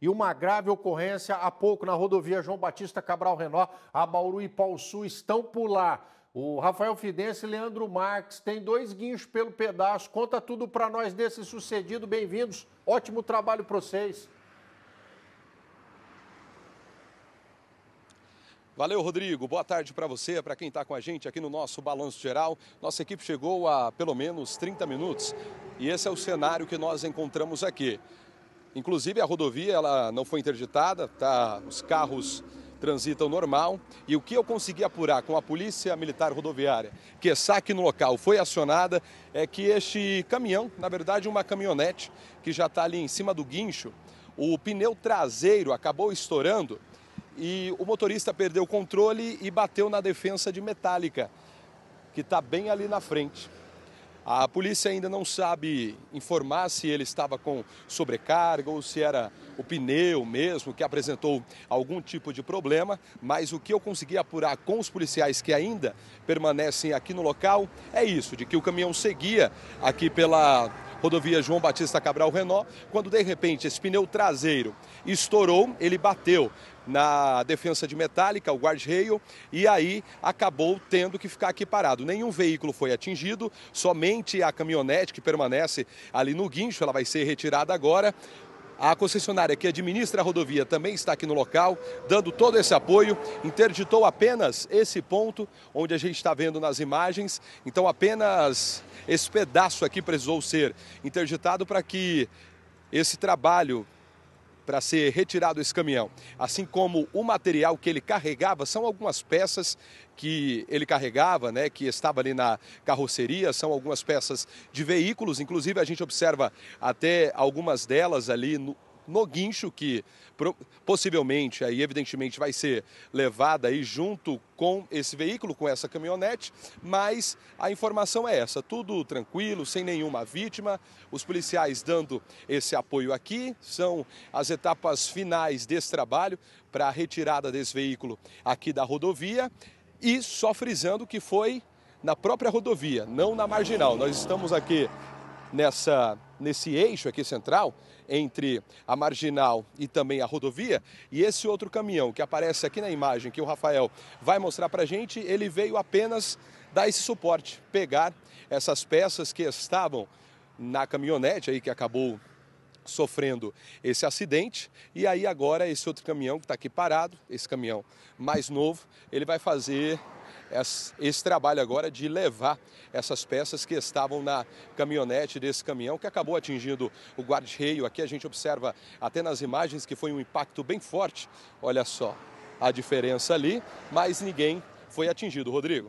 e uma grave ocorrência há pouco na rodovia João Batista Cabral Renó, a Bauru e Sul estão por lá. O Rafael Fidense e Leandro Marques tem dois guinchos pelo pedaço. Conta tudo para nós desse sucedido. Bem-vindos. Ótimo trabalho para vocês. Valeu, Rodrigo. Boa tarde para você, para quem está com a gente aqui no nosso Balanço Geral. Nossa equipe chegou a pelo menos 30 minutos e esse é o cenário que nós encontramos aqui. Inclusive a rodovia ela não foi interditada, tá? Os carros transitam normal. E o que eu consegui apurar com a Polícia Militar Rodoviária, que está aqui no local, foi acionada, é que este caminhão, na verdade uma caminhonete, que já está ali em cima do guincho, o pneu traseiro acabou estourando e o motorista perdeu o controle e bateu na defensa de metálica, que está bem ali na frente. A polícia ainda não sabe informar se ele estava com sobrecarga ou se era o pneu mesmo que apresentou algum tipo de problema, mas o que eu consegui apurar com os policiais que ainda permanecem aqui no local é isso, de que o caminhão seguia aqui pela rodovia João Batista Cabral Renó, quando de repente esse pneu traseiro estourou, ele bateu na defesa de metálica, o guard-rail, e aí acabou tendo que ficar aqui parado. Nenhum veículo foi atingido, somente a caminhonete que permanece ali no guincho, ela vai ser retirada agora. A concessionária que administra a rodovia também está aqui no local, dando todo esse apoio. Interditou apenas esse ponto onde a gente está vendo nas imagens. Então, apenas esse pedaço aqui precisou ser interditado para que esse trabalho para ser retirado esse caminhão. Assim como o material que ele carregava, são algumas peças que ele carregava, né, que estava ali na carroceria, são algumas peças de veículos, inclusive a gente observa até algumas delas ali no, no guincho que possivelmente aí evidentemente vai ser levada aí junto com esse veículo, com essa caminhonete, mas a informação é essa, tudo tranquilo, sem nenhuma vítima, os policiais dando esse apoio aqui, são as etapas finais desse trabalho para a retirada desse veículo aqui da rodovia e só frisando que foi na própria rodovia, não na marginal. Nós estamos aqui nessa nesse eixo aqui central, entre a marginal e também a rodovia. E esse outro caminhão que aparece aqui na imagem que o Rafael vai mostrar para a gente, ele veio apenas dar esse suporte, pegar essas peças que estavam na caminhonete aí que acabou sofrendo esse acidente e aí agora esse outro caminhão que está aqui parado, esse caminhão mais novo, ele vai fazer esse trabalho agora de levar essas peças que estavam na caminhonete desse caminhão que acabou atingindo o guarda-reio. Aqui a gente observa até nas imagens que foi um impacto bem forte. Olha só a diferença ali, mas ninguém foi atingido, Rodrigo.